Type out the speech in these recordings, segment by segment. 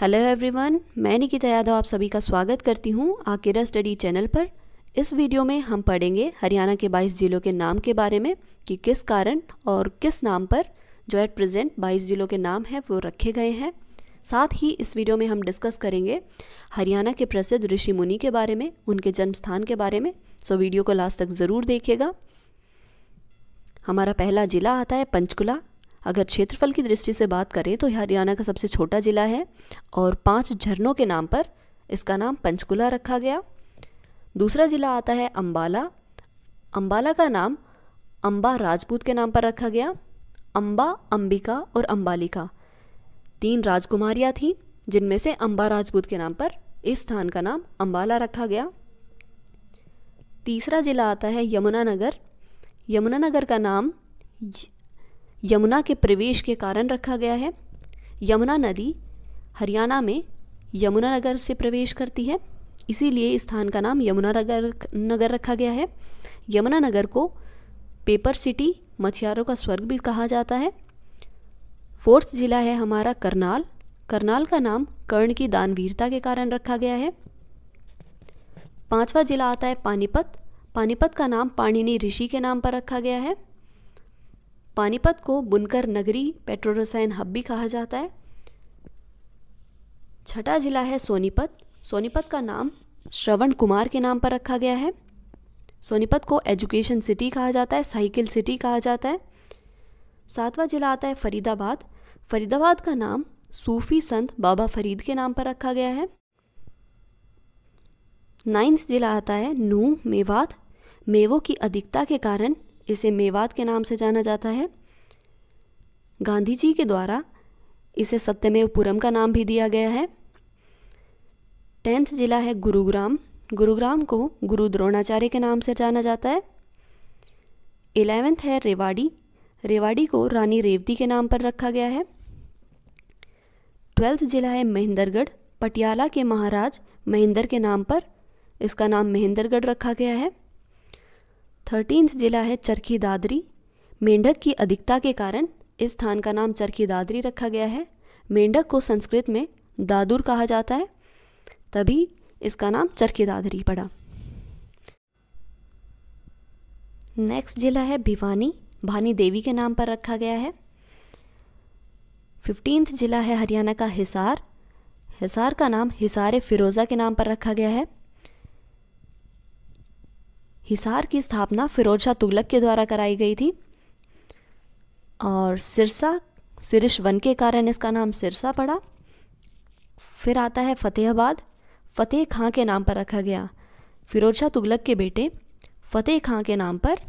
hello everyone मैं निकिता यादव आप सभी का स्वागत करती हूँ आकिरा स्टडी चैनल पर इस वीडियो में हम पढ़ेंगे हरियाणा के 22 जिलों के नाम के बारे में कि किस कारण और किस नाम पर जो एट प्रेजेंट 22 जिलों के नाम हैं वो रखे गए हैं साथ ही इस वीडियो में हम डिस्कस करेंगे हरियाणा के प्रसिद्ध ऋषि मुनि के बारे में उनके जन्म स्थान के बारे में सो वीडियो को लास्ट तक ज़रूर देखिएगा हमारा पहला ज़िला आता है पंचकुला अगर क्षेत्रफल की दृष्टि से बात करें तो यह हरियाणा का सबसे छोटा ज़िला है और पाँच झरनों के नाम पर इसका नाम पंचकुला रखा गया दूसरा ज़िला आता है अम्बाला अम्बाला का नाम अम्बा राजपूत के नाम पर रखा गया अम्बा अंबिका और अम्बालिका तीन राजकुमारियाँ थीं जिनमें से अम्बा राजपूत के नाम पर इस स्थान का नाम अम्बाला रखा गया तीसरा ज़िला आता है यमुनानगर यमुनानगर का नाम यमुना के प्रवेश के कारण रखा गया है यमुना नदी हरियाणा में यमुनानगर से प्रवेश करती है इसीलिए इस स्थान का नाम यमुना नगर नगर रखा गया है यमुना नगर को पेपर सिटी मछियारों का स्वर्ग भी कहा जाता है फोर्थ ज़िला है हमारा करनाल करनाल का नाम कर्ण की दानवीरता के कारण रखा गया है पांचवा जिला आता है पानीपत पानीपत का नाम पाणिनि ऋषि के नाम पर रखा गया है पानीपत को बुनकर नगरी पेट्रोरसायन हब भी कहा जाता है छठा जिला है सोनीपत सोनीपत का नाम श्रवण कुमार के नाम पर रखा गया है सोनीपत को एजुकेशन सिटी कहा जाता है साइकिल सिटी कहा जाता है सातवां जिला आता है फरीदाबाद फरीदाबाद का नाम सूफी संत बाबा फरीद के नाम पर रखा गया है नाइन्थ जिला आता है नूह मेवात मेवों की अधिकता के कारण इसे मेवात के नाम से जाना जाता है गांधी जी के द्वारा इसे सत्यमेव पुरम का नाम भी दिया गया है टेंथ जिला है गुरुग्राम गुरुग्राम को गुरु द्रोणाचार्य के नाम से जाना जाता है इलेवेंथ है रेवाड़ी रेवाड़ी को रानी रेवती के नाम पर रखा गया है ट्वेल्थ जिला है महेंद्रगढ़ पटियाला के महाराज महेंद्र के नाम पर इसका नाम महेंद्रगढ़ रखा गया है थर्टींथ जिला है चरखी दादरी मेंढक की अधिकता के कारण इस स्थान का नाम चरखी दादरी रखा गया है मेंढक को संस्कृत में दादुर कहा जाता है तभी इसका नाम चरखी दादरी पड़ा नेक्स्ट जिला है भिवानी भानी देवी के नाम पर रखा गया है फिफ्टींथ जिला है हरियाणा का हिसार हिसार का नाम हिसार फिरोज़ा के नाम पर रखा गया है हिसार की स्थापना फिरोज शाह तुगलक के द्वारा कराई गई थी और सिरसा सिरिश वन के कारण इसका नाम सिरसा पड़ा फिर आता है फतेहाबाद फ़तेह खां के नाम पर रखा गया फिरोज शाह तुगलक के बेटे फ़तेह खां के नाम पर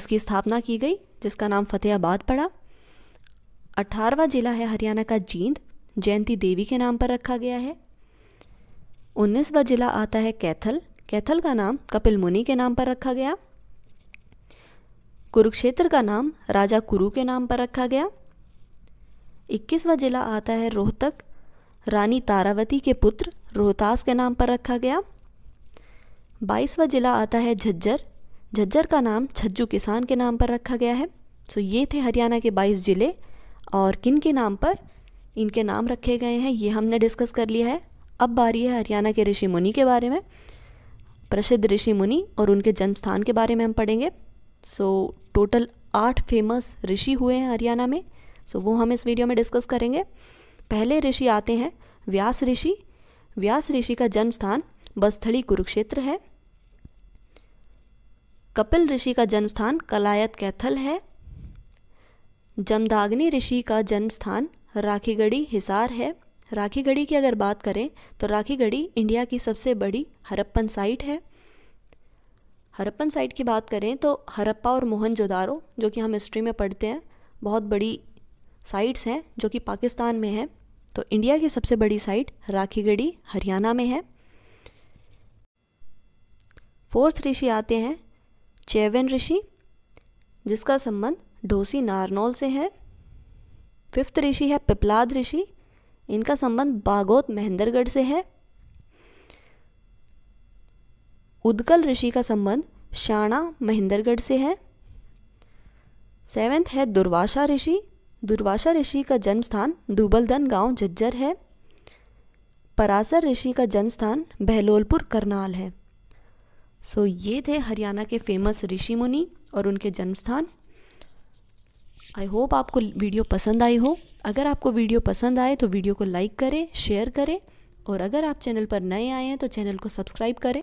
इसकी स्थापना की गई जिसका नाम फतेहाबाद पड़ा अठारवा जिला है हरियाणा का जींद जयंती देवी के नाम पर रखा गया है उन्नीसवा जिला आता है कैथल कैथल का नाम कपिल मुनि के नाम पर रखा गया कुरुक्षेत्र का नाम राजा कुरु के नाम पर रखा गया इक्कीसवा जिला आता है रोहतक रानी तारावती के पुत्र रोहतास के नाम पर रखा गया बाईसवा जिला आता है झज्जर झज्जर का नाम छज्जू किसान के नाम पर रखा गया है सो ये थे हरियाणा के बाईस ज़िले और किन के नाम पर इनके नाम रखे गए हैं ये हमने डिस्कस कर लिया है अब बारी है हरियाणा के ऋषि मुनि के बारे में प्रसिद्ध ऋषि मुनि और उनके जन्म स्थान के बारे में हम पढ़ेंगे सो टोटल आठ फेमस ऋषि हुए हैं हरियाणा में सो वो हम इस वीडियो में डिस्कस करेंगे पहले ऋषि आते हैं व्यास ऋषि व्यास ऋषि का जन्म स्थान बस्थली कुरुक्षेत्र है कपिल ऋषि का जन्म स्थान कलायत कैथल है जमदाग्नि ऋषि का जन्म स्थान राखीगढ़ी हिसार है राखी गढ़ी की अगर बात करें तो राखी गढ़ी इंडिया की सबसे बड़ी हरप्पन साइट है हरप्पन साइट की बात करें तो हरप्पा और मोहनजोदारो जो कि हम हिस्ट्री में पढ़ते हैं बहुत बड़ी साइट्स हैं जो कि पाकिस्तान में हैं तो इंडिया की सबसे बड़ी साइट राखी गढ़ी हरियाणा में है फोर्थ ऋषि आते हैं चैवन ऋषि जिसका संबंध ढोसी नारनौल से है फिफ्थ ऋषि है पिपलाद ऋषि इनका संबंध बागोत महेंद्रगढ़ से है उदकल ऋषि का संबंध शाणा महेंद्रगढ़ से है सेवेंथ है दुर्वासा ऋषि दुर्वासा ऋषि का जन्म स्थान दुबलदन गांव झज्जर है परासर ऋषि का जन्म स्थान बहलोलपुर करनाल है सो so, ये थे हरियाणा के फेमस ऋषि मुनि और उनके जन्म स्थान आई होप आपको वीडियो पसंद आई हो अगर आपको वीडियो पसंद आए तो वीडियो को लाइक करें शेयर करें और अगर आप चैनल पर नए आए हैं तो चैनल को सब्सक्राइब करें